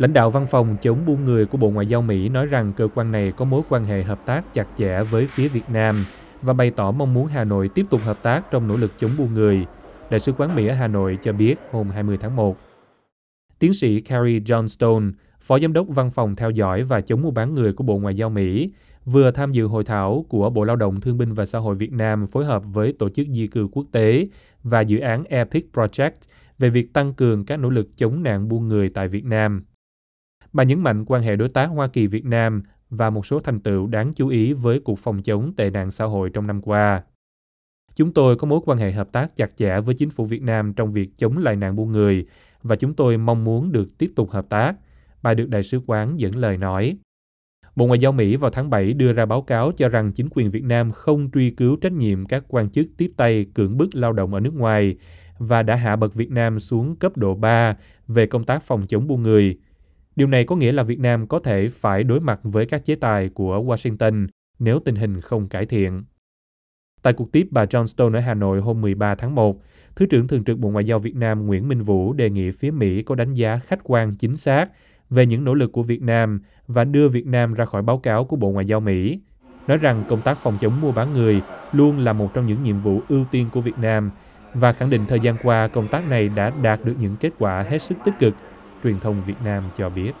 Lãnh đạo văn phòng chống buôn người của Bộ Ngoại giao Mỹ nói rằng cơ quan này có mối quan hệ hợp tác chặt chẽ với phía Việt Nam và bày tỏ mong muốn Hà Nội tiếp tục hợp tác trong nỗ lực chống buôn người. Đại sứ quán Mỹ ở Hà Nội cho biết hôm 20 tháng 1. Tiến sĩ Carrie Johnstone, Phó Giám đốc Văn phòng theo dõi và chống mua bán người của Bộ Ngoại giao Mỹ, vừa tham dự hội thảo của Bộ Lao động Thương binh và Xã hội Việt Nam phối hợp với Tổ chức Di cư Quốc tế và dự án EPIC Project về việc tăng cường các nỗ lực chống nạn buôn người tại Việt Nam bà nhấn mạnh quan hệ đối tác Hoa Kỳ-Việt Nam và một số thành tựu đáng chú ý với cuộc phòng chống tệ nạn xã hội trong năm qua. Chúng tôi có mối quan hệ hợp tác chặt chẽ với chính phủ Việt Nam trong việc chống lại nạn buôn người và chúng tôi mong muốn được tiếp tục hợp tác, bà được đại sứ quán dẫn lời nói. Bộ Ngoại giao Mỹ vào tháng 7 đưa ra báo cáo cho rằng chính quyền Việt Nam không truy cứu trách nhiệm các quan chức tiếp tay cưỡng bức lao động ở nước ngoài và đã hạ bậc Việt Nam xuống cấp độ 3 về công tác phòng chống buôn người, Điều này có nghĩa là Việt Nam có thể phải đối mặt với các chế tài của Washington nếu tình hình không cải thiện. Tại cuộc tiếp bà Johnstone ở Hà Nội hôm 13 tháng 1, Thứ trưởng Thường trực Bộ Ngoại giao Việt Nam Nguyễn Minh Vũ đề nghị phía Mỹ có đánh giá khách quan chính xác về những nỗ lực của Việt Nam và đưa Việt Nam ra khỏi báo cáo của Bộ Ngoại giao Mỹ, nói rằng công tác phòng chống mua bán người luôn là một trong những nhiệm vụ ưu tiên của Việt Nam và khẳng định thời gian qua công tác này đã đạt được những kết quả hết sức tích cực truyền thông Việt Nam cho biết.